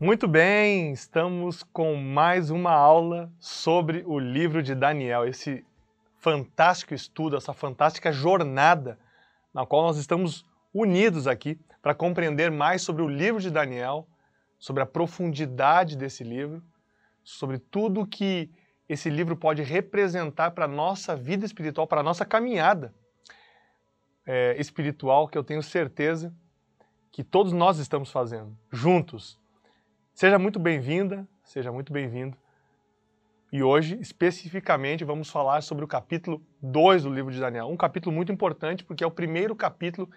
Muito bem, estamos com mais uma aula sobre o livro de Daniel, esse fantástico estudo, essa fantástica jornada na qual nós estamos unidos aqui para compreender mais sobre o livro de Daniel, sobre a profundidade desse livro, sobre tudo que esse livro pode representar para a nossa vida espiritual, para a nossa caminhada é, espiritual, que eu tenho certeza que todos nós estamos fazendo, juntos Seja muito bem-vinda, seja muito bem-vindo. E hoje, especificamente, vamos falar sobre o capítulo 2 do livro de Daniel. Um capítulo muito importante, porque é o primeiro capítulo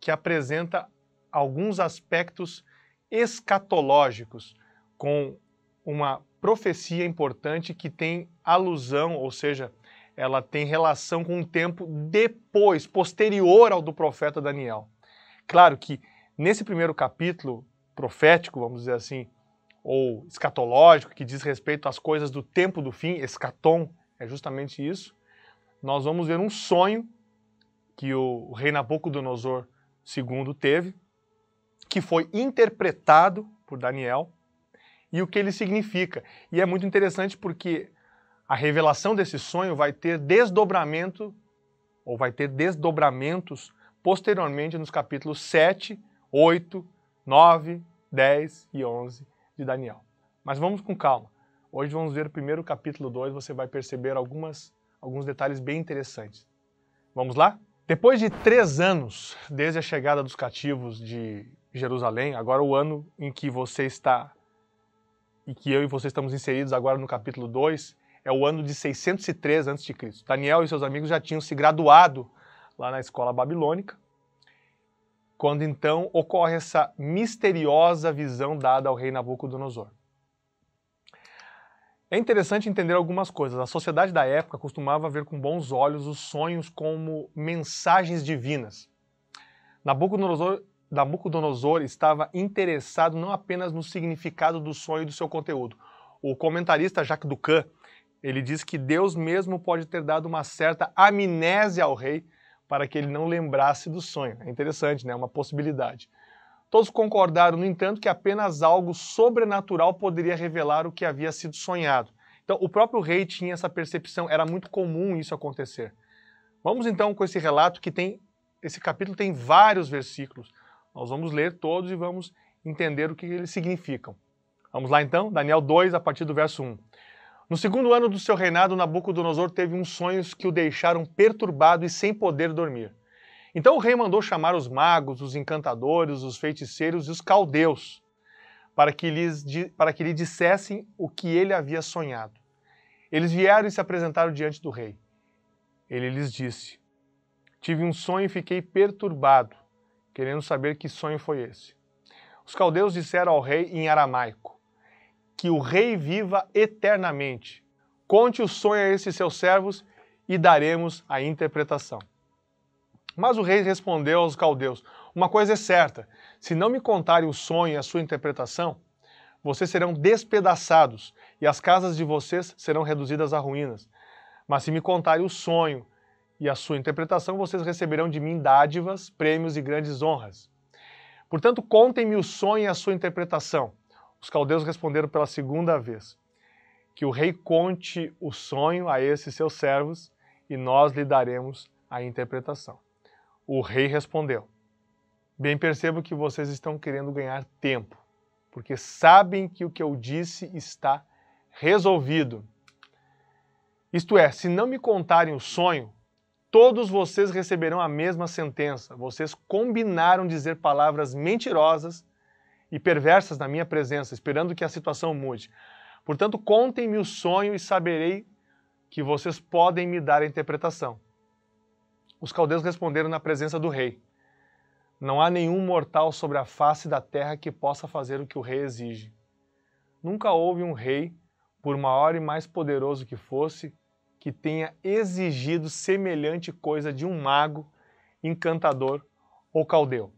que apresenta alguns aspectos escatológicos, com uma profecia importante que tem alusão, ou seja, ela tem relação com o tempo depois, posterior ao do profeta Daniel. Claro que nesse primeiro capítulo profético, vamos dizer assim, ou escatológico, que diz respeito às coisas do tempo do fim, escatom, é justamente isso, nós vamos ver um sonho que o rei Nabucodonosor II teve, que foi interpretado por Daniel, e o que ele significa. E é muito interessante porque a revelação desse sonho vai ter desdobramento, ou vai ter desdobramentos posteriormente nos capítulos 7, 8, 9, 10 e 11 de Daniel. Mas vamos com calma. Hoje vamos ver o primeiro capítulo 2, você vai perceber algumas, alguns detalhes bem interessantes. Vamos lá? Depois de três anos desde a chegada dos cativos de Jerusalém, agora o ano em que você está e que eu e você estamos inseridos agora no capítulo 2, é o ano de 603 a.C. Daniel e seus amigos já tinham se graduado lá na escola babilônica quando então ocorre essa misteriosa visão dada ao rei Nabucodonosor. É interessante entender algumas coisas. A sociedade da época costumava ver com bons olhos os sonhos como mensagens divinas. Nabucodonosor, Nabucodonosor estava interessado não apenas no significado do sonho e do seu conteúdo. O comentarista Jacques Ducan ele diz que Deus mesmo pode ter dado uma certa amnésia ao rei para que ele não lembrasse do sonho. É interessante, né? Uma possibilidade. Todos concordaram, no entanto, que apenas algo sobrenatural poderia revelar o que havia sido sonhado. Então, o próprio rei tinha essa percepção, era muito comum isso acontecer. Vamos então com esse relato que tem esse capítulo tem vários versículos. Nós vamos ler todos e vamos entender o que eles significam. Vamos lá então, Daniel 2 a partir do verso 1. No segundo ano do seu reinado, Nabucodonosor teve uns sonhos que o deixaram perturbado e sem poder dormir. Então o rei mandou chamar os magos, os encantadores, os feiticeiros e os caldeus para que, lhes, para que lhe dissessem o que ele havia sonhado. Eles vieram e se apresentaram diante do rei. Ele lhes disse: Tive um sonho e fiquei perturbado, querendo saber que sonho foi esse. Os caldeus disseram ao rei em aramaico: que o rei viva eternamente. Conte o sonho a esses seus servos e daremos a interpretação. Mas o rei respondeu aos caldeus: Uma coisa é certa: se não me contarem o sonho e a sua interpretação, vocês serão despedaçados e as casas de vocês serão reduzidas a ruínas. Mas se me contarem o sonho e a sua interpretação, vocês receberão de mim dádivas, prêmios e grandes honras. Portanto, contem-me o sonho e a sua interpretação. Os caldeus responderam pela segunda vez: Que o rei conte o sonho a esses seus servos e nós lhe daremos a interpretação. O rei respondeu: Bem percebo que vocês estão querendo ganhar tempo, porque sabem que o que eu disse está resolvido. Isto é, se não me contarem o sonho, todos vocês receberão a mesma sentença. Vocês combinaram dizer palavras mentirosas e perversas na minha presença, esperando que a situação mude. Portanto, contem-me o sonho e saberei que vocês podem me dar a interpretação. Os caldeus responderam na presença do rei: Não há nenhum mortal sobre a face da terra que possa fazer o que o rei exige. Nunca houve um rei, por maior e mais poderoso que fosse, que tenha exigido semelhante coisa de um mago, encantador ou caldeu.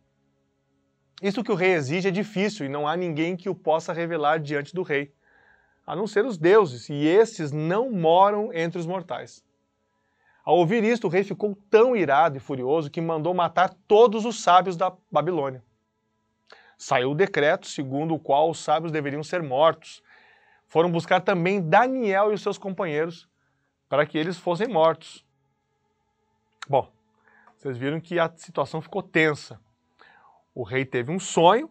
Isso que o rei exige é difícil e não há ninguém que o possa revelar diante do rei, a não ser os deuses, e estes não moram entre os mortais. Ao ouvir isto, o rei ficou tão irado e furioso que mandou matar todos os sábios da Babilônia. Saiu o decreto segundo o qual os sábios deveriam ser mortos. Foram buscar também Daniel e os seus companheiros para que eles fossem mortos. Bom, vocês viram que a situação ficou tensa. O rei teve um sonho,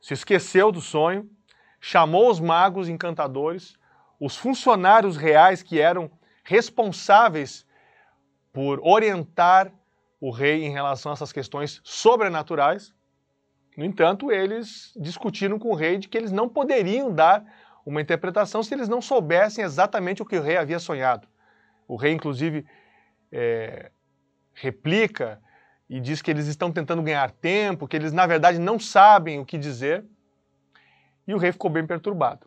se esqueceu do sonho, chamou os magos encantadores, os funcionários reais que eram responsáveis por orientar o rei em relação a essas questões sobrenaturais. No entanto, eles discutiram com o rei de que eles não poderiam dar uma interpretação se eles não soubessem exatamente o que o rei havia sonhado. O rei, inclusive, é, replica e diz que eles estão tentando ganhar tempo, que eles na verdade não sabem o que dizer. E o rei ficou bem perturbado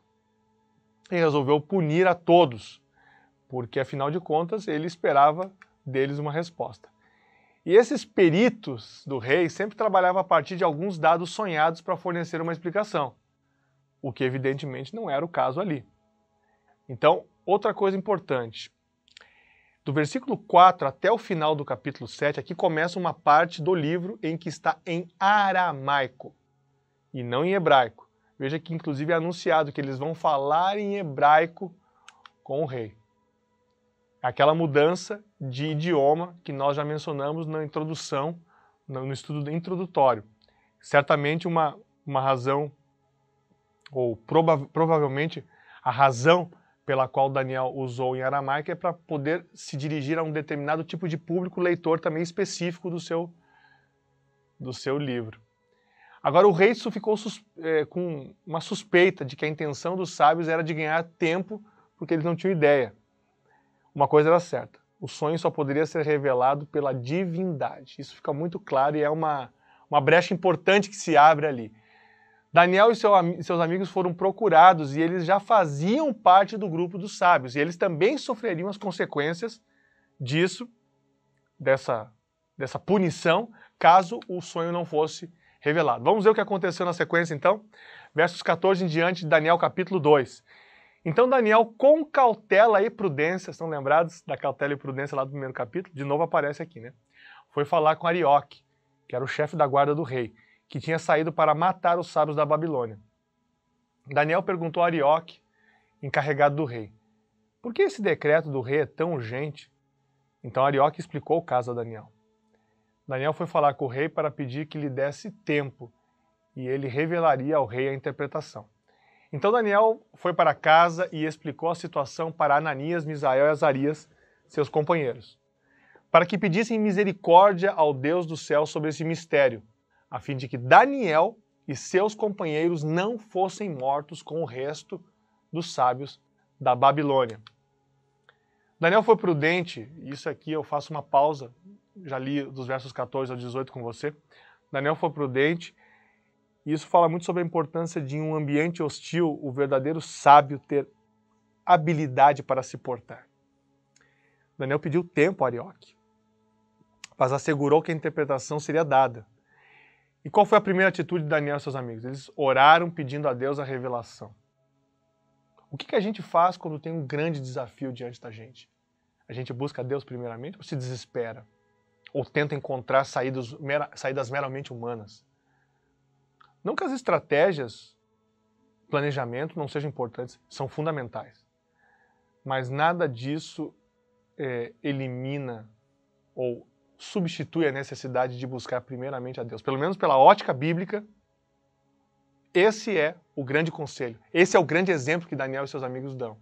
e resolveu punir a todos, porque afinal de contas ele esperava deles uma resposta. E esses peritos do rei sempre trabalhavam a partir de alguns dados sonhados para fornecer uma explicação, o que evidentemente não era o caso ali. Então, outra coisa importante: do versículo 4 até o final do capítulo 7, aqui começa uma parte do livro em que está em aramaico e não em hebraico. Veja que, inclusive, é anunciado que eles vão falar em hebraico com o rei. Aquela mudança de idioma que nós já mencionamos na introdução, no estudo introdutório. Certamente, uma, uma razão, ou prova provavelmente a razão pela qual Daniel usou em aramaico é para poder se dirigir a um determinado tipo de público leitor também específico do seu, do seu livro. Agora, o rei ficou é, com uma suspeita de que a intenção dos sábios era de ganhar tempo porque eles não tinham ideia. Uma coisa era certa: o sonho só poderia ser revelado pela divindade. Isso fica muito claro e é uma, uma brecha importante que se abre ali. Daniel e seu, seus amigos foram procurados e eles já faziam parte do grupo dos sábios. E eles também sofreriam as consequências disso, dessa, dessa punição, caso o sonho não fosse revelado. Vamos ver o que aconteceu na sequência, então? Versos 14 em diante, Daniel capítulo 2. Então Daniel, com cautela e prudência, estão lembrados da cautela e prudência lá do primeiro capítulo? De novo aparece aqui, né? Foi falar com Arioque, que era o chefe da guarda do rei que tinha saído para matar os sábios da Babilônia. Daniel perguntou a Arioque, encarregado do rei, por que esse decreto do rei é tão urgente? Então Arioque explicou o caso a Daniel. Daniel foi falar com o rei para pedir que lhe desse tempo e ele revelaria ao rei a interpretação. Então Daniel foi para casa e explicou a situação para Ananias, Misael e Azarias, seus companheiros, para que pedissem misericórdia ao Deus do céu sobre esse mistério, a fim de que Daniel e seus companheiros não fossem mortos com o resto dos sábios da Babilônia. Daniel foi prudente, isso aqui eu faço uma pausa, já li dos versos 14 ao 18 com você. Daniel foi prudente, e isso fala muito sobre a importância de, em um ambiente hostil, o verdadeiro sábio ter habilidade para se portar. Daniel pediu tempo a Arioque, mas assegurou que a interpretação seria dada. E qual foi a primeira atitude de Daniel e seus amigos? Eles oraram pedindo a Deus a revelação. O que, que a gente faz quando tem um grande desafio diante da gente? A gente busca a Deus primeiramente ou se desespera? Ou tenta encontrar saídas, saídas meramente humanas? Não que as estratégias, planejamento não sejam importantes, são fundamentais. Mas nada disso é, elimina ou substitui a necessidade de buscar primeiramente a Deus. Pelo menos pela ótica bíblica, esse é o grande conselho. Esse é o grande exemplo que Daniel e seus amigos dão.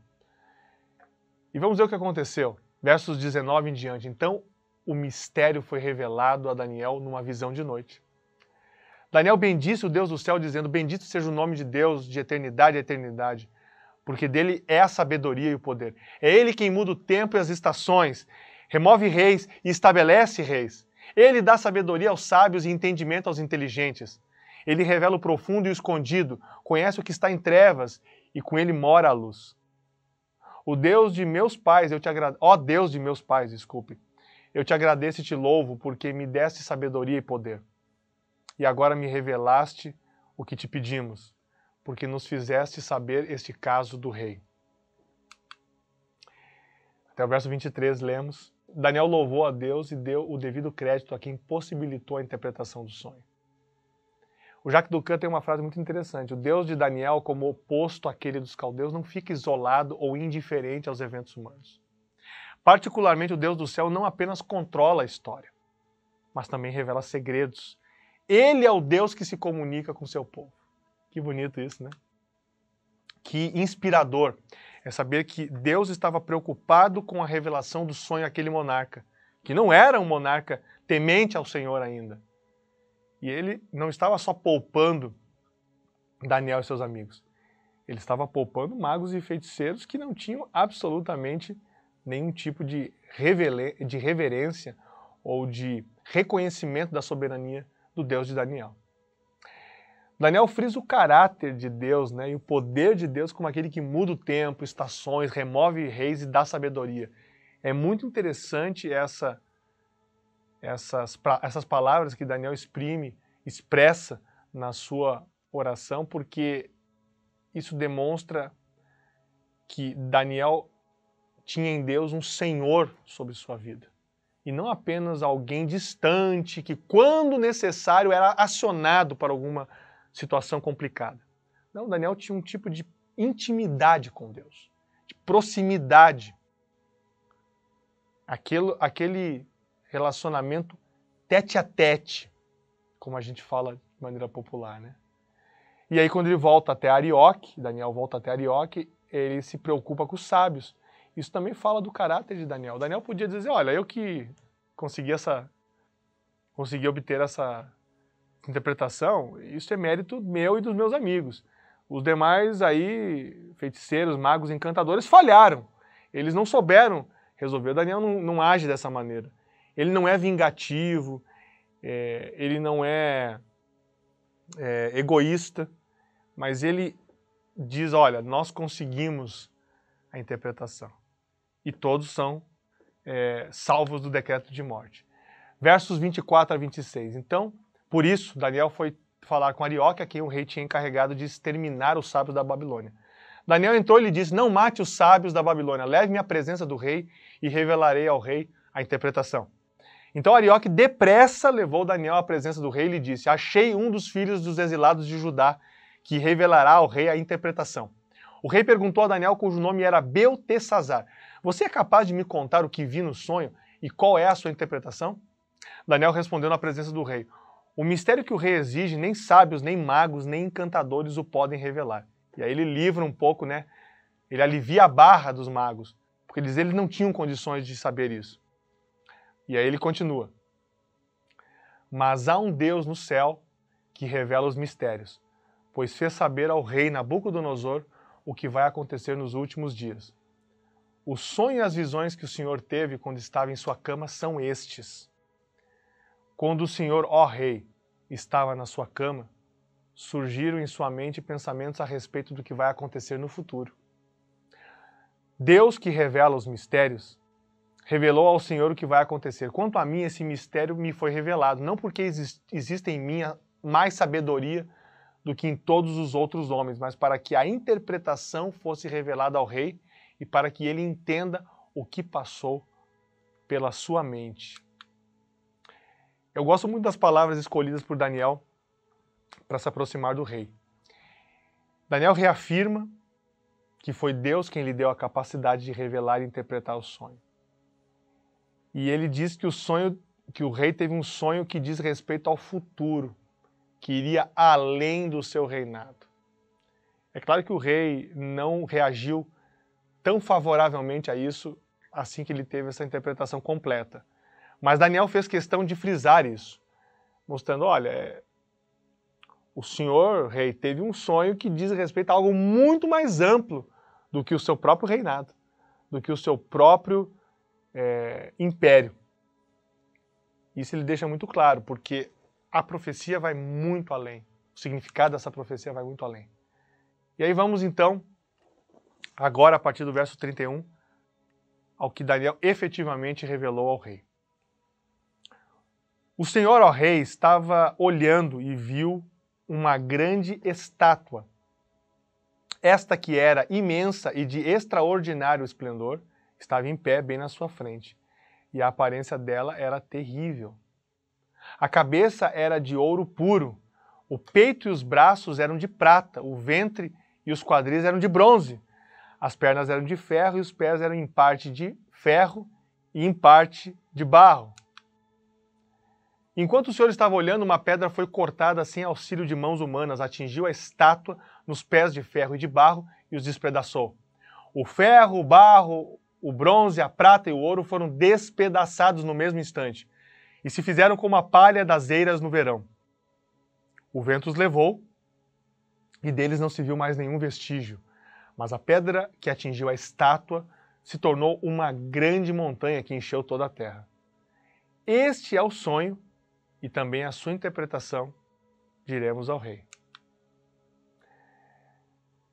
E vamos ver o que aconteceu. Versos 19 em diante. Então, o mistério foi revelado a Daniel numa visão de noite. Daniel bendisse o Deus do céu, dizendo: Bendito seja o nome de Deus de eternidade a eternidade, porque dele é a sabedoria e o poder. É ele quem muda o tempo e as estações remove reis e estabelece reis. Ele dá sabedoria aos sábios e entendimento aos inteligentes. Ele revela o profundo e o escondido, conhece o que está em trevas e com ele mora a luz. O Deus de meus pais, eu te agradeço. Ó oh, Deus de meus pais, desculpe. Eu te agradeço e te louvo porque me deste sabedoria e poder. E agora me revelaste o que te pedimos, porque nos fizeste saber este caso do rei. Até o verso 23 lemos. Daniel louvou a Deus e deu o devido crédito a quem possibilitou a interpretação do sonho. O Jacques Ducan tem uma frase muito interessante. O Deus de Daniel, como oposto àquele dos caldeus, não fica isolado ou indiferente aos eventos humanos. Particularmente, o Deus do céu não apenas controla a história, mas também revela segredos. Ele é o Deus que se comunica com seu povo. Que bonito isso, né? Que inspirador é saber que Deus estava preocupado com a revelação do sonho àquele monarca, que não era um monarca temente ao Senhor ainda. E ele não estava só poupando Daniel e seus amigos, ele estava poupando magos e feiticeiros que não tinham absolutamente nenhum tipo de, de reverência ou de reconhecimento da soberania do Deus de Daniel. Daniel frisa o caráter de Deus né, e o poder de Deus como aquele que muda o tempo, estações, remove reis e dá sabedoria. É muito interessante essa, essas, essas palavras que Daniel exprime, expressa na sua oração, porque isso demonstra que Daniel tinha em Deus um Senhor sobre sua vida. E não apenas alguém distante que, quando necessário, era acionado para alguma situação complicada. Não, Daniel tinha um tipo de intimidade com Deus, de proximidade. Aquilo, aquele relacionamento tete a tete, como a gente fala de maneira popular, né? E aí quando ele volta até Arioque, Daniel volta até Arioque, ele se preocupa com os sábios. Isso também fala do caráter de Daniel. Daniel podia dizer: "Olha, eu que consegui essa consegui obter essa interpretação, isso é mérito meu e dos meus amigos. Os demais aí, feiticeiros, magos, encantadores, falharam. Eles não souberam resolver. O Daniel não, não age dessa maneira. Ele não é vingativo, é, ele não é, é egoísta, mas ele diz: olha, nós conseguimos a interpretação. E todos são é, salvos do decreto de morte. Versos 24 a 26. Então, por isso, Daniel foi falar com Arioca, quem o rei tinha encarregado de exterminar os sábios da Babilônia. Daniel entrou e lhe disse: Não mate os sábios da Babilônia, leve-me à presença do rei e revelarei ao rei a interpretação. Então Arioque depressa levou Daniel à presença do rei e lhe disse: Achei um dos filhos dos exilados de Judá, que revelará ao rei a interpretação. O rei perguntou a Daniel, cujo nome era Beltesazar: Você é capaz de me contar o que vi no sonho e qual é a sua interpretação? Daniel respondeu na presença do rei: o mistério que o rei exige, nem sábios, nem magos, nem encantadores o podem revelar. E aí ele livra um pouco, né? Ele alivia a barra dos magos, porque eles, eles não tinham condições de saber isso. E aí ele continua. Mas há um Deus no céu que revela os mistérios, pois fez saber ao rei Nabucodonosor o que vai acontecer nos últimos dias. O sonho e as visões que o Senhor teve quando estava em sua cama são estes. Quando o Senhor, ó Rei, estava na sua cama, surgiram em sua mente pensamentos a respeito do que vai acontecer no futuro. Deus que revela os mistérios, revelou ao Senhor o que vai acontecer. Quanto a mim, esse mistério me foi revelado, não porque exista existe em mim mais sabedoria do que em todos os outros homens, mas para que a interpretação fosse revelada ao rei e para que ele entenda o que passou pela sua mente. Eu gosto muito das palavras escolhidas por Daniel para se aproximar do rei. Daniel reafirma que foi Deus quem lhe deu a capacidade de revelar e interpretar o sonho. E ele diz que o sonho que o rei teve um sonho que diz respeito ao futuro, que iria além do seu reinado. É claro que o rei não reagiu tão favoravelmente a isso assim que ele teve essa interpretação completa. Mas Daniel fez questão de frisar isso, mostrando: olha, é, o senhor rei teve um sonho que diz respeito a algo muito mais amplo do que o seu próprio reinado, do que o seu próprio é, império. Isso ele deixa muito claro, porque a profecia vai muito além. O significado dessa profecia vai muito além. E aí vamos então, agora a partir do verso 31, ao que Daniel efetivamente revelou ao rei. O senhor, ó rei, estava olhando e viu uma grande estátua. Esta que era imensa e de extraordinário esplendor, estava em pé bem na sua frente, e a aparência dela era terrível. A cabeça era de ouro puro, o peito e os braços eram de prata, o ventre e os quadris eram de bronze, as pernas eram de ferro e os pés eram em parte de ferro e em parte de barro. Enquanto o senhor estava olhando, uma pedra foi cortada sem auxílio de mãos humanas, atingiu a estátua nos pés de ferro e de barro e os despedaçou. O ferro, o barro, o bronze, a prata e o ouro foram despedaçados no mesmo instante e se fizeram como a palha das eiras no verão. O vento os levou e deles não se viu mais nenhum vestígio, mas a pedra que atingiu a estátua se tornou uma grande montanha que encheu toda a terra. Este é o sonho e também a sua interpretação diremos ao rei.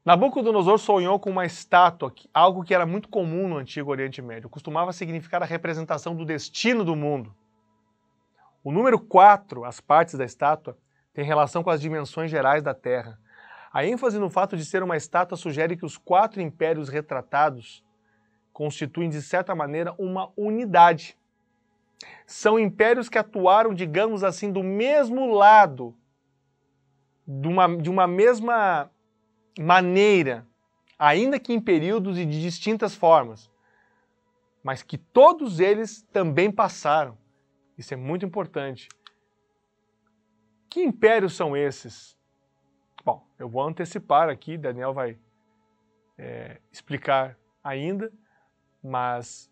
Nabucodonosor sonhou com uma estátua, algo que era muito comum no antigo Oriente Médio, costumava significar a representação do destino do mundo. O número 4, as partes da estátua, tem relação com as dimensões gerais da Terra. A ênfase no fato de ser uma estátua sugere que os quatro impérios retratados constituem, de certa maneira, uma unidade. São impérios que atuaram, digamos assim, do mesmo lado, de uma, de uma mesma maneira, ainda que em períodos e de distintas formas, mas que todos eles também passaram. Isso é muito importante. Que impérios são esses? Bom, eu vou antecipar aqui, Daniel vai é, explicar ainda, mas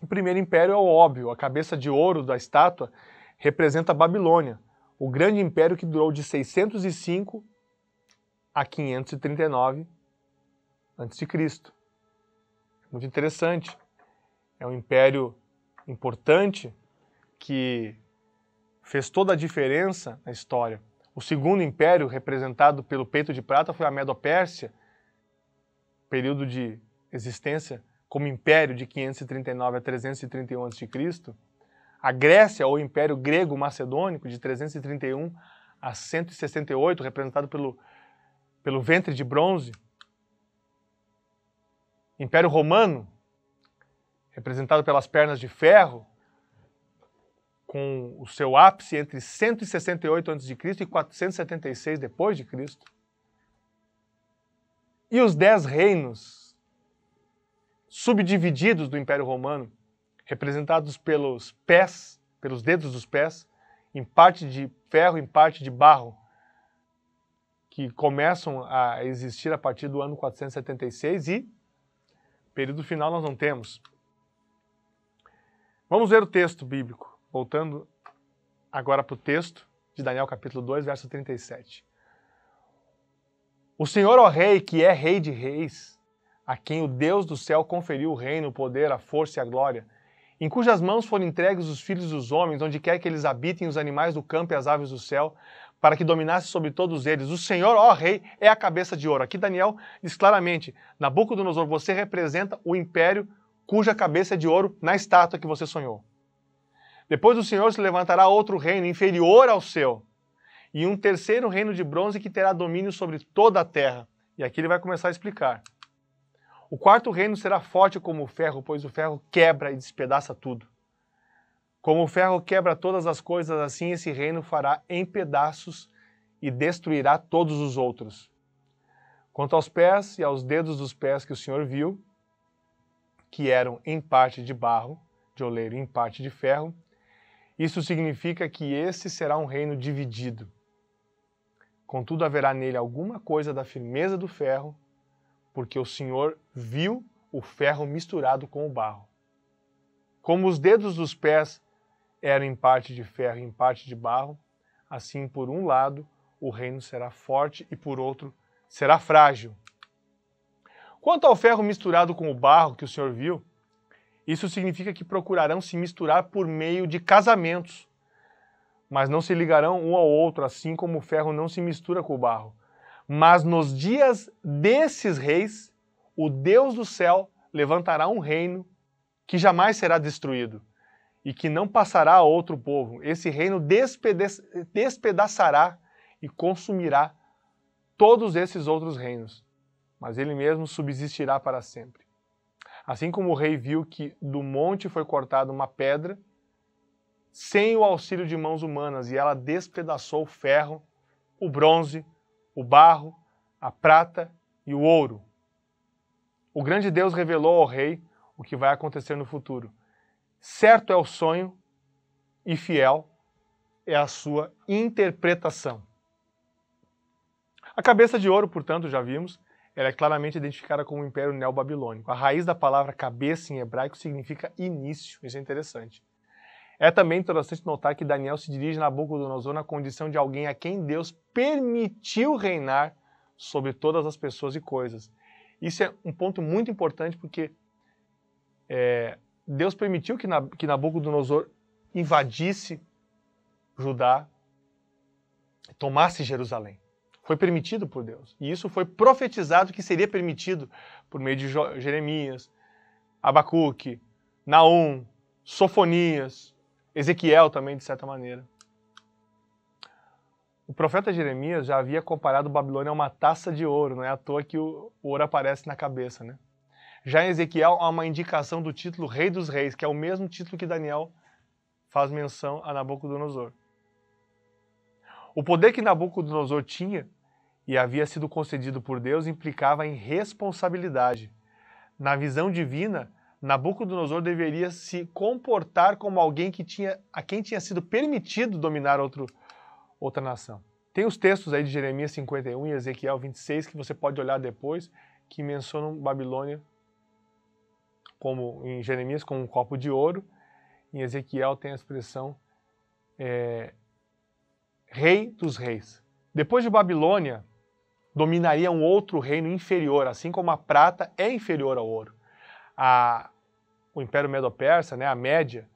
o primeiro império é o óbvio, a cabeça de ouro da estátua representa a Babilônia, o grande império que durou de 605 a 539 a.C. É muito interessante. É um império importante que fez toda a diferença na história. O segundo império, representado pelo peito de prata, foi a Medo-Pérsia, período de existência como império de 539 a 331 a.C., a Grécia, ou Império Grego-Macedônico, de 331 a 168, representado pelo, pelo ventre de bronze, Império Romano, representado pelas pernas de ferro, com o seu ápice entre 168 a.C. e 476 depois de Cristo. E os dez reinos subdivididos do Império Romano, representados pelos pés, pelos dedos dos pés, em parte de ferro, em parte de barro, que começam a existir a partir do ano 476 e período final nós não temos. Vamos ver o texto bíblico, voltando agora para o texto de Daniel capítulo 2, verso 37. O Senhor, ó Rei, que é Rei de Reis, a quem o Deus do céu conferiu o reino, o poder, a força e a glória, em cujas mãos foram entregues os filhos dos homens, onde quer que eles habitem os animais do campo e as aves do céu, para que dominasse sobre todos eles. O Senhor, ó Rei, é a cabeça de ouro. Aqui Daniel diz claramente: Nabucodonosor, você representa o império cuja cabeça é de ouro na estátua que você sonhou. Depois o Senhor se levantará outro reino inferior ao seu, e um terceiro reino de bronze que terá domínio sobre toda a terra. E aqui ele vai começar a explicar. O quarto reino será forte como o ferro, pois o ferro quebra e despedaça tudo. Como o ferro quebra todas as coisas, assim esse reino fará em pedaços e destruirá todos os outros. Quanto aos pés e aos dedos dos pés que o Senhor viu, que eram em parte de barro, de oleiro, em parte de ferro, isso significa que esse será um reino dividido. Contudo, haverá nele alguma coisa da firmeza do ferro porque o Senhor viu o ferro misturado com o barro. Como os dedos dos pés eram em parte de ferro e em parte de barro, assim por um lado o reino será forte e por outro será frágil. Quanto ao ferro misturado com o barro que o Senhor viu, isso significa que procurarão se misturar por meio de casamentos, mas não se ligarão um ao outro, assim como o ferro não se mistura com o barro. Mas nos dias desses reis, o Deus do céu levantará um reino que jamais será destruído e que não passará a outro povo. Esse reino despedaçará e consumirá todos esses outros reinos, mas ele mesmo subsistirá para sempre. Assim como o rei viu que do monte foi cortada uma pedra, sem o auxílio de mãos humanas, e ela despedaçou o ferro, o bronze, o barro, a prata e o ouro. O grande Deus revelou ao rei o que vai acontecer no futuro. Certo é o sonho e fiel é a sua interpretação. A cabeça de ouro, portanto, já vimos, ela é claramente identificada como o Império Neobabilônico. A raiz da palavra cabeça em hebraico significa início, isso é interessante. É também interessante notar que Daniel se dirige do Nabucodonosor na condição de alguém a quem Deus permitiu reinar sobre todas as pessoas e coisas. Isso é um ponto muito importante porque é, Deus permitiu que, Nab que Nabucodonosor invadisse Judá, tomasse Jerusalém. Foi permitido por Deus. E isso foi profetizado que seria permitido por meio de Jeremias, Abacuque, Naum, Sofonias, Ezequiel também, de certa maneira. O profeta Jeremias já havia comparado Babilônia a uma taça de ouro, não é à toa que o ouro aparece na cabeça, né? Já em Ezequiel há uma indicação do título Rei dos Reis, que é o mesmo título que Daniel faz menção a Nabucodonosor. O poder que Nabucodonosor tinha e havia sido concedido por Deus implicava em responsabilidade. Na visão divina, Nabucodonosor deveria se comportar como alguém que tinha, a quem tinha sido permitido dominar outro, outra nação. Tem os textos aí de Jeremias 51 e Ezequiel 26 que você pode olhar depois, que mencionam Babilônia como em Jeremias como um copo de ouro, em Ezequiel tem a expressão é, rei dos reis. Depois de Babilônia, dominaria um outro reino inferior, assim como a prata é inferior ao ouro a, o Império Medo-Persa, né, a Média,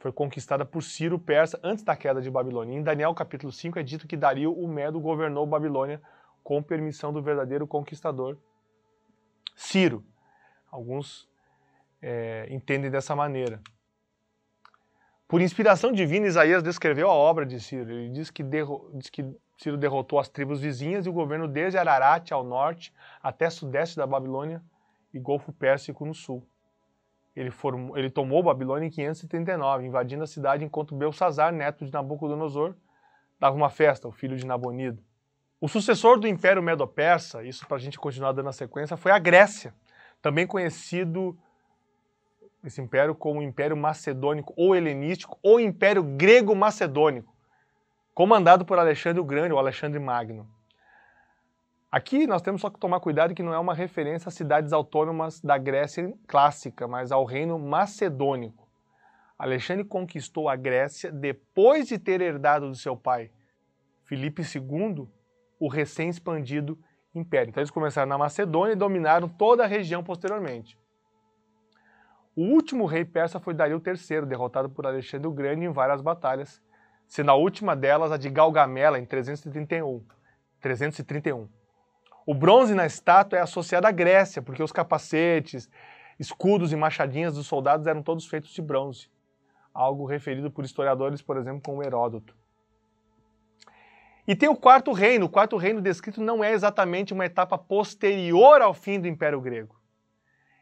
foi conquistada por Ciro Persa antes da queda de Babilônia. Em Daniel capítulo 5 é dito que Dario o Medo governou Babilônia com permissão do verdadeiro conquistador Ciro. Alguns é, entendem dessa maneira. Por inspiração divina, Isaías descreveu a obra de Ciro. Ele diz que, derro diz que Ciro derrotou as tribos vizinhas e o governo desde Ararat ao norte até sudeste da Babilônia e Golfo Pérsico no sul. Ele, formou, ele tomou Babilônia em 539, invadindo a cidade enquanto Belsazar, neto de Nabucodonosor, dava uma festa ao filho de Nabonido. O sucessor do Império Medo-Persa, isso para a gente continuar dando a sequência, foi a Grécia, também conhecido esse império como Império Macedônico ou Helenístico ou Império Grego-Macedônico, comandado por Alexandre o Grande ou Alexandre Magno. Aqui nós temos só que tomar cuidado que não é uma referência às cidades autônomas da Grécia clássica, mas ao reino macedônico. Alexandre conquistou a Grécia depois de ter herdado do seu pai, Filipe II, o recém-expandido império. Então eles começaram na Macedônia e dominaram toda a região posteriormente. O último rei persa foi Dario III, derrotado por Alexandre o Grande em várias batalhas, sendo a última delas a de Galgamela em 331. 331. O bronze na estátua é associado à Grécia, porque os capacetes, escudos e machadinhas dos soldados eram todos feitos de bronze, algo referido por historiadores, por exemplo, como Heródoto. E tem o quarto reino. O quarto reino descrito não é exatamente uma etapa posterior ao fim do Império Grego.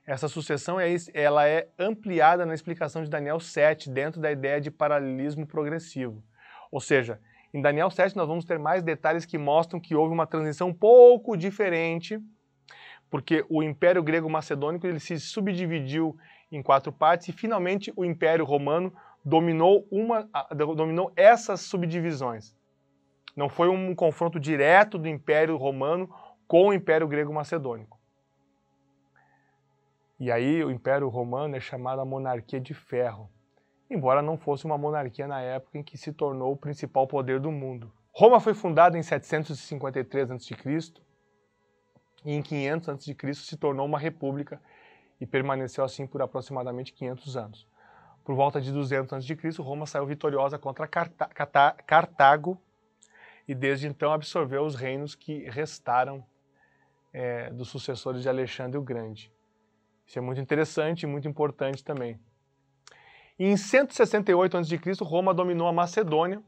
Essa sucessão é, ela é ampliada na explicação de Daniel 7, dentro da ideia de paralelismo progressivo. Ou seja, em Daniel 7, nós vamos ter mais detalhes que mostram que houve uma transição um pouco diferente, porque o Império Grego-Macedônico ele se subdividiu em quatro partes e finalmente o Império Romano dominou, uma, dominou essas subdivisões. Não foi um confronto direto do Império Romano com o Império Grego-Macedônico. E aí o Império Romano é chamado a Monarquia de Ferro embora não fosse uma monarquia na época em que se tornou o principal poder do mundo. Roma foi fundada em 753 a.C. e em 500 a.C. se tornou uma república e permaneceu assim por aproximadamente 500 anos. Por volta de 200 a.C., Roma saiu vitoriosa contra Cartago e desde então absorveu os reinos que restaram é, dos sucessores de Alexandre o Grande. Isso é muito interessante e muito importante também. E em 168 a.C., Roma dominou a Macedônia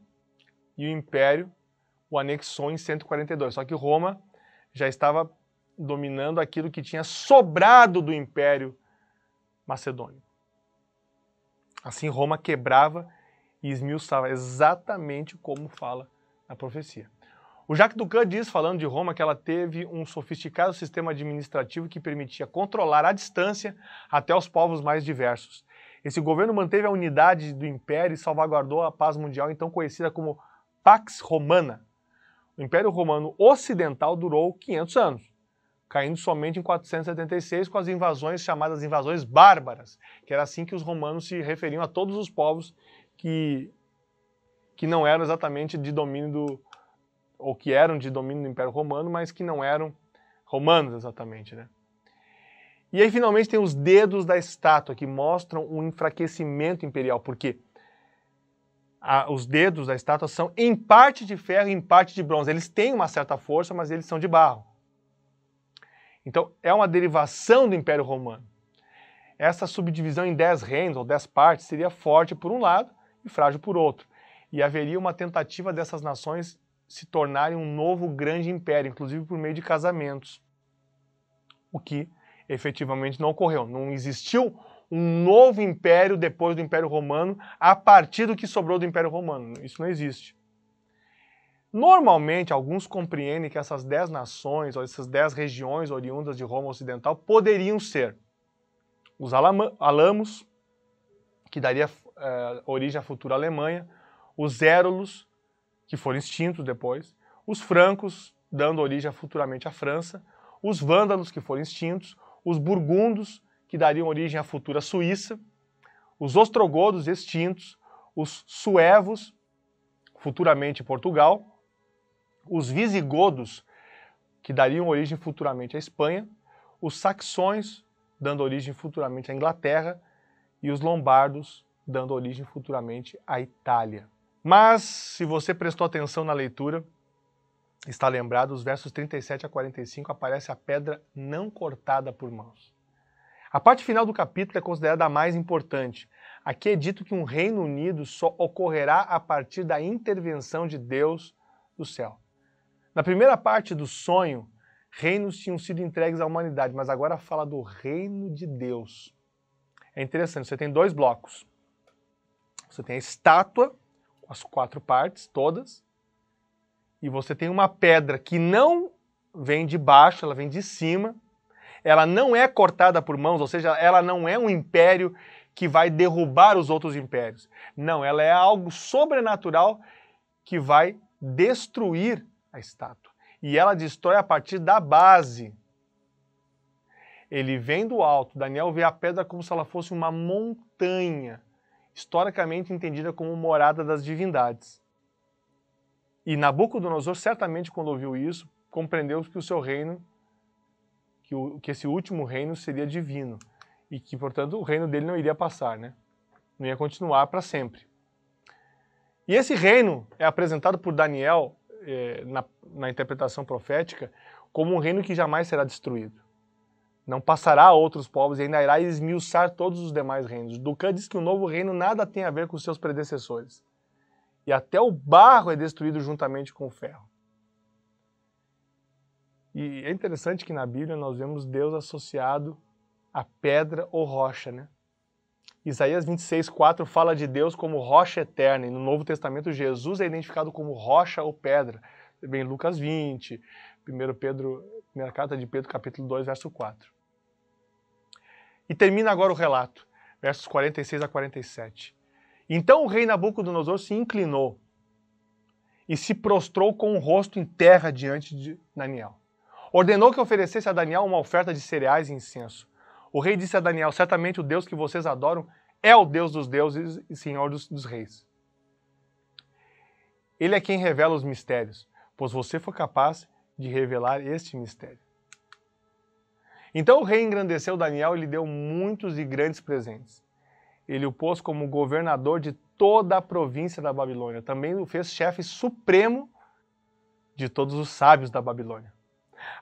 e o Império o anexou em 142. Só que Roma já estava dominando aquilo que tinha sobrado do Império Macedônio. Assim, Roma quebrava e esmiuçava, exatamente como fala a profecia. O Jacques Ducan diz, falando de Roma, que ela teve um sofisticado sistema administrativo que permitia controlar à distância até os povos mais diversos. Esse governo manteve a unidade do império e salvaguardou a paz mundial, então conhecida como Pax Romana. O Império Romano Ocidental durou 500 anos, caindo somente em 476 com as invasões chamadas invasões bárbaras, que era assim que os romanos se referiam a todos os povos que, que não eram exatamente de domínio do. ou que eram de domínio do Império Romano, mas que não eram romanos exatamente, né? E aí, finalmente, tem os dedos da estátua, que mostram o um enfraquecimento imperial, porque a, os dedos da estátua são em parte de ferro e em parte de bronze. Eles têm uma certa força, mas eles são de barro. Então, é uma derivação do Império Romano. Essa subdivisão em dez reinos, ou dez partes, seria forte por um lado e frágil por outro. E haveria uma tentativa dessas nações se tornarem um novo grande império, inclusive por meio de casamentos. O que efetivamente não ocorreu. Não existiu um novo império depois do Império Romano, a partir do que sobrou do Império Romano. Isso não existe. Normalmente, alguns compreendem que essas dez nações, ou essas dez regiões oriundas de Roma Ocidental, poderiam ser os Alamos, que daria eh, origem à futura Alemanha, os Érolos, que foram extintos depois, os Francos, dando origem futuramente à França, os Vândalos, que foram extintos, os burgundos, que dariam origem à futura Suíça, os ostrogodos extintos, os suevos, futuramente Portugal, os visigodos, que dariam origem futuramente à Espanha, os saxões, dando origem futuramente à Inglaterra, e os lombardos, dando origem futuramente à Itália. Mas, se você prestou atenção na leitura, está lembrado, os versos 37 a 45 aparece a pedra não cortada por mãos. A parte final do capítulo é considerada a mais importante. Aqui é dito que um reino unido só ocorrerá a partir da intervenção de Deus do céu. Na primeira parte do sonho, reinos tinham sido entregues à humanidade, mas agora fala do reino de Deus. É interessante, você tem dois blocos. Você tem a estátua, com as quatro partes todas, e você tem uma pedra que não vem de baixo, ela vem de cima, ela não é cortada por mãos, ou seja, ela não é um império que vai derrubar os outros impérios. Não, ela é algo sobrenatural que vai destruir a estátua. E ela destrói a partir da base. Ele vem do alto. Daniel vê a pedra como se ela fosse uma montanha, historicamente entendida como morada das divindades. E Nabucodonosor, certamente, quando ouviu isso, compreendeu que o seu reino, que, o, que esse último reino seria divino. E que, portanto, o reino dele não iria passar, né? Não ia continuar para sempre. E esse reino é apresentado por Daniel, é, na, na interpretação profética, como um reino que jamais será destruído não passará a outros povos e ainda irá esmiuçar todos os demais reinos. Ducã diz que o novo reino nada tem a ver com seus predecessores e até o barro é destruído juntamente com o ferro. E é interessante que na Bíblia nós vemos Deus associado a pedra ou rocha, né? Isaías 26, 4 fala de Deus como rocha eterna, e no Novo Testamento Jesus é identificado como rocha ou pedra. Também Lucas 20, 1 Pedro, primeira carta de Pedro, capítulo 2, verso 4. E termina agora o relato, versos 46 a 47. Então o rei Nabucodonosor se inclinou e se prostrou com o rosto em terra diante de Daniel. Ordenou que oferecesse a Daniel uma oferta de cereais e incenso. O rei disse a Daniel: Certamente o Deus que vocês adoram é o Deus dos deuses e Senhor dos, dos reis. Ele é quem revela os mistérios, pois você foi capaz de revelar este mistério. Então o rei engrandeceu Daniel e lhe deu muitos e grandes presentes ele o pôs como governador de toda a província da Babilônia. Também o fez chefe supremo de todos os sábios da Babilônia.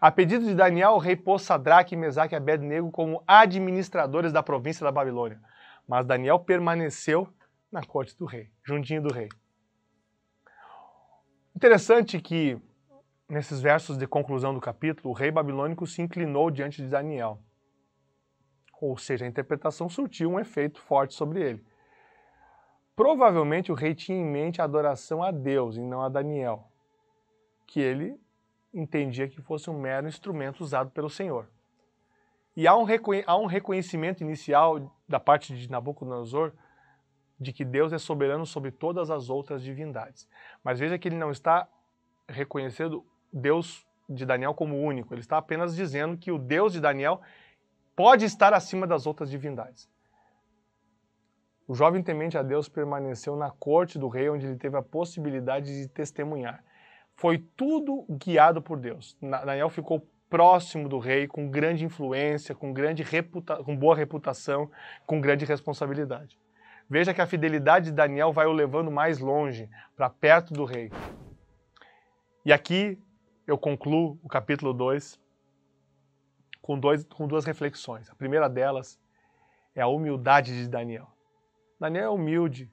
A pedido de Daniel, o rei pôs Sadraque, Mesaque e Abednego como administradores da província da Babilônia. Mas Daniel permaneceu na corte do rei, juntinho do rei. Interessante que, nesses versos de conclusão do capítulo, o rei babilônico se inclinou diante de Daniel ou seja, a interpretação surtiu um efeito forte sobre ele. Provavelmente o rei tinha em mente a adoração a Deus e não a Daniel, que ele entendia que fosse um mero instrumento usado pelo Senhor. E há um, há um reconhecimento inicial da parte de Nabucodonosor de que Deus é soberano sobre todas as outras divindades. Mas veja que ele não está reconhecendo Deus de Daniel como único, ele está apenas dizendo que o Deus de Daniel pode estar acima das outras divindades. O jovem temente a Deus permaneceu na corte do rei, onde ele teve a possibilidade de testemunhar. Foi tudo guiado por Deus. Daniel ficou próximo do rei, com grande influência, com, grande reputa com boa reputação, com grande responsabilidade. Veja que a fidelidade de Daniel vai o levando mais longe, para perto do rei. E aqui eu concluo o capítulo 2 com, dois, com duas reflexões. A primeira delas é a humildade de Daniel. Daniel é humilde,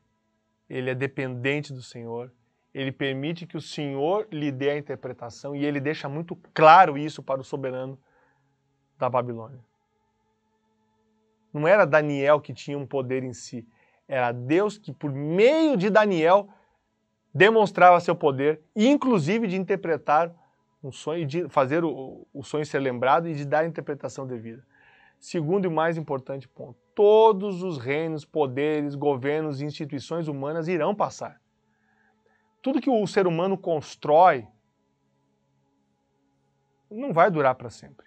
ele é dependente do Senhor, ele permite que o Senhor lhe dê a interpretação e ele deixa muito claro isso para o soberano da Babilônia. Não era Daniel que tinha um poder em si, era Deus que, por meio de Daniel, demonstrava seu poder, inclusive de interpretar um sonho de fazer o, o sonho ser lembrado e de dar a interpretação devida. Segundo e mais importante ponto: todos os reinos, poderes, governos e instituições humanas irão passar. Tudo que o ser humano constrói não vai durar para sempre.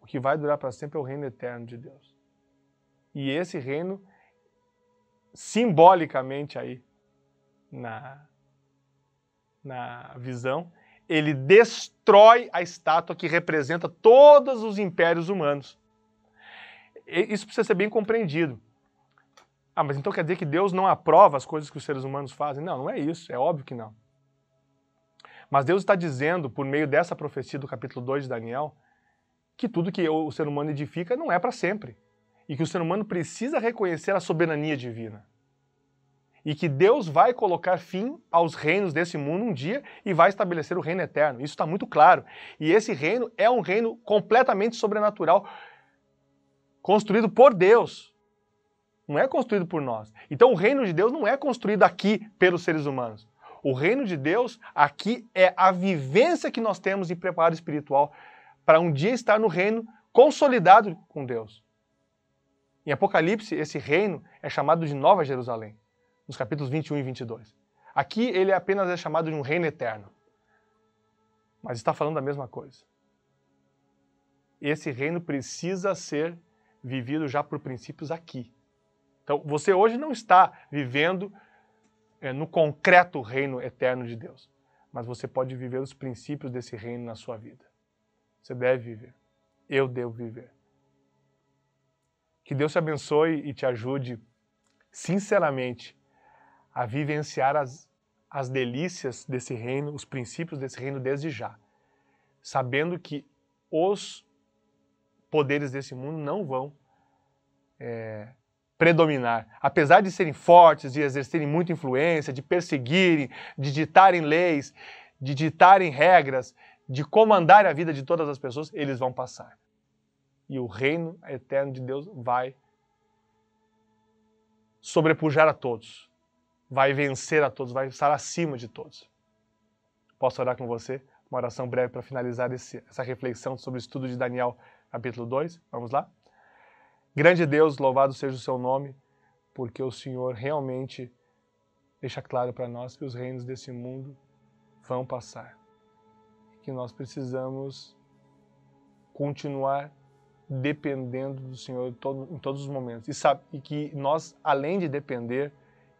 O que vai durar para sempre é o reino eterno de Deus. E esse reino, simbolicamente aí, na, na visão, ele destrói a estátua que representa todos os impérios humanos. Isso precisa ser bem compreendido. Ah, mas então quer dizer que Deus não aprova as coisas que os seres humanos fazem? Não, não é isso, é óbvio que não. Mas Deus está dizendo, por meio dessa profecia do capítulo 2 de Daniel, que tudo que o ser humano edifica não é para sempre. E que o ser humano precisa reconhecer a soberania divina e que Deus vai colocar fim aos reinos desse mundo um dia e vai estabelecer o reino eterno. Isso está muito claro. E esse reino é um reino completamente sobrenatural, construído por Deus. Não é construído por nós. Então o reino de Deus não é construído aqui pelos seres humanos. O reino de Deus aqui é a vivência que nós temos em preparo espiritual para um dia estar no reino consolidado com Deus. Em Apocalipse, esse reino é chamado de Nova Jerusalém nos capítulos 21 e 22. Aqui ele apenas é chamado de um reino eterno, mas está falando da mesma coisa. Esse reino precisa ser vivido já por princípios aqui. Então, você hoje não está vivendo é, no concreto reino eterno de Deus, mas você pode viver os princípios desse reino na sua vida. Você deve viver. Eu devo viver. Que Deus te abençoe e te ajude, sinceramente, a vivenciar as, as delícias desse reino, os princípios desse reino desde já, sabendo que os poderes desse mundo não vão é, predominar. Apesar de serem fortes, de exercerem muita influência, de perseguirem, de ditarem leis, de ditarem regras, de comandar a vida de todas as pessoas, eles vão passar. E o reino eterno de Deus vai sobrepujar a todos vai vencer a todos, vai estar acima de todos. Posso orar com você? Uma oração breve para finalizar esse, essa reflexão sobre o estudo de Daniel, capítulo 2. Vamos lá? Grande Deus, louvado seja o seu nome, porque o Senhor realmente deixa claro para nós que os reinos desse mundo vão passar. que nós precisamos continuar dependendo do Senhor em todos os momentos. E, sabe, e que nós, além de depender,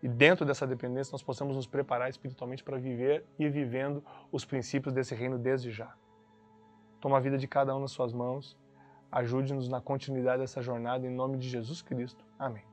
e dentro dessa dependência nós possamos nos preparar espiritualmente para viver e vivendo os princípios desse reino desde já. Toma a vida de cada um nas suas mãos, ajude-nos na continuidade dessa jornada em nome de Jesus Cristo. Amém.